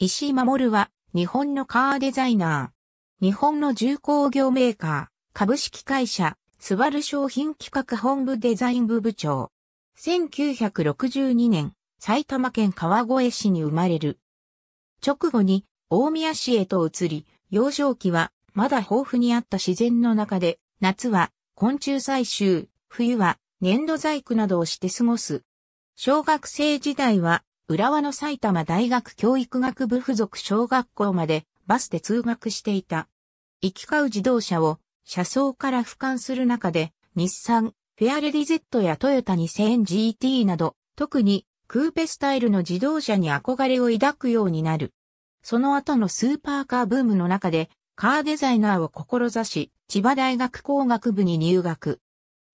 石井守は、日本のカーデザイナー。日本の重工業メーカー、株式会社、スバル商品企画本部デザイン部部長。1962年、埼玉県川越市に生まれる。直後に、大宮市へと移り、幼少期は、まだ豊富にあった自然の中で、夏は、昆虫採集、冬は、粘土細工などをして過ごす。小学生時代は、浦和の埼玉大学教育学部附属小学校までバスで通学していた。行き交う自動車を車窓から俯瞰する中で、日産、フェアレディ Z やトヨタ 2000GT など、特にクーペスタイルの自動車に憧れを抱くようになる。その後のスーパーカーブームの中で、カーデザイナーを志し、千葉大学工学部に入学。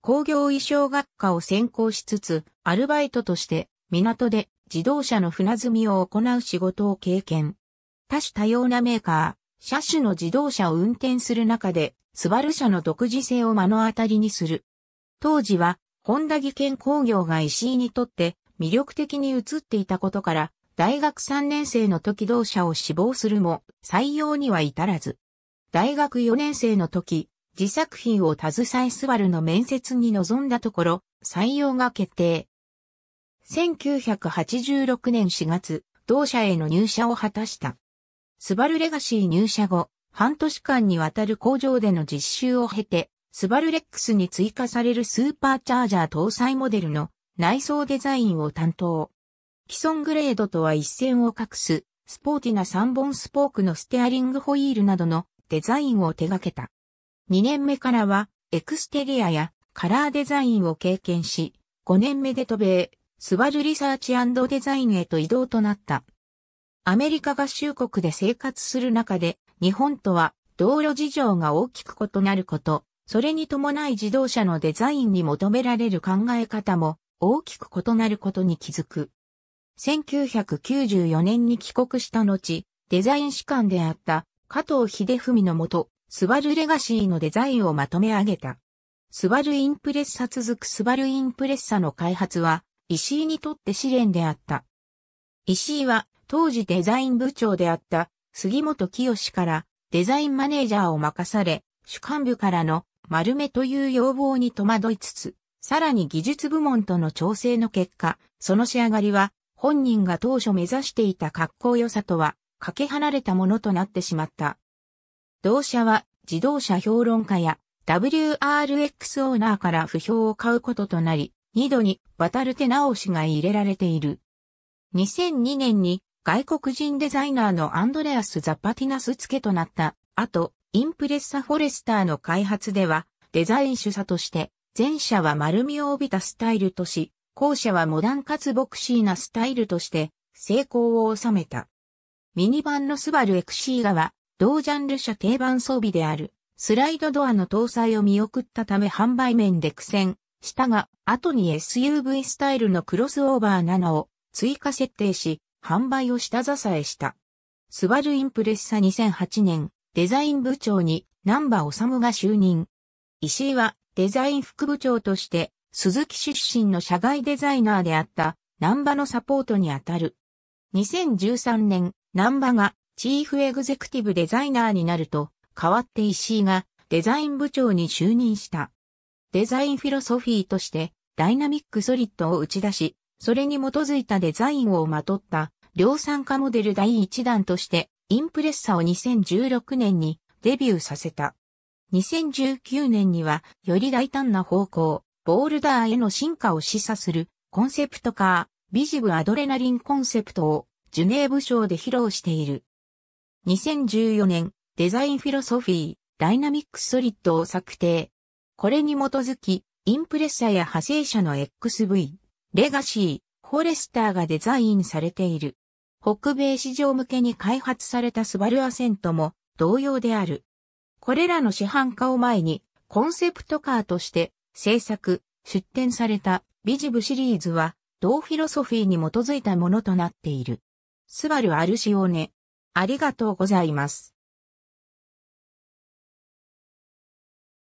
工業衣装学科を専攻しつつ、アルバイトとして、港で自動車の船積みを行う仕事を経験。多種多様なメーカー、車種の自動車を運転する中で、スバル車の独自性を目の当たりにする。当時は、ホンダ技研工業が石井にとって魅力的に映っていたことから、大学3年生の時同社を志望するも、採用には至らず。大学4年生の時、自作品を携えスバルの面接に臨んだところ、採用が決定。1986年4月、同社への入社を果たした。スバルレガシー入社後、半年間にわたる工場での実習を経て、スバルレックスに追加されるスーパーチャージャー搭載モデルの内装デザインを担当。既存グレードとは一線を画す、スポーティな3本スポークのステアリングホイールなどのデザインを手掛けた。2年目からは、エクステリアやカラーデザインを経験し、5年目で渡米、スバルリサーチデザインへと移動となった。アメリカ合衆国で生活する中で、日本とは道路事情が大きく異なること、それに伴い自動車のデザインに求められる考え方も大きく異なることに気づく。1994年に帰国した後、デザイン士官であった加藤秀文のもと、スバルレガシーのデザインをまとめ上げた。スバルインプレッサ続くスバルインプレッサの開発は、石井にとって試練であった。石井は当時デザイン部長であった杉本清からデザインマネージャーを任され、主幹部からの丸めという要望に戸惑いつつ、さらに技術部門との調整の結果、その仕上がりは本人が当初目指していた格好良さとはかけ離れたものとなってしまった。同社は自動車評論家や WRX オーナーから不評を買うこととなり、2度に渡る手直しが入れられている。2002年に外国人デザイナーのアンドレアス・ザパティナス付けとなった後、インプレッサ・フォレスターの開発では、デザイン主査として、前者は丸みを帯びたスタイルとし、後者はモダンかつボクシーなスタイルとして、成功を収めた。ミニバンのスバルエクシーガは、同ジャンル車定番装備である、スライドドアの搭載を見送ったため販売面で苦戦、したが、後に SUV スタイルのクロスオーバー7を追加設定し、販売を下支えした。スバルインプレッサ2008年、デザイン部長に南波治が就任。石井はデザイン副部長として、鈴木出身の社外デザイナーであった南波のサポートにあたる。2013年、南波がチーフエグゼクティブデザイナーになると、代わって石井がデザイン部長に就任した。デザインフィロソフィーとしてダイナミックソリッドを打ち出し、それに基づいたデザインをまとった量産化モデル第1弾としてインプレッサを2016年にデビューさせた。2019年にはより大胆な方向、ボールダーへの進化を示唆するコンセプトカー、ビジブアドレナリンコンセプトをジュネーブ賞で披露している。2014年、デザインフィロソフィー、ダイナミックソリッドを策定、これに基づき、インプレッサや派生者の XV、レガシー、フォレスターがデザインされている。北米市場向けに開発されたスバルアセントも同様である。これらの市販化を前に、コンセプトカーとして制作、出展されたビジブシリーズは、同フィロソフィーに基づいたものとなっている。スバルアルシオネ。ありがとうございます。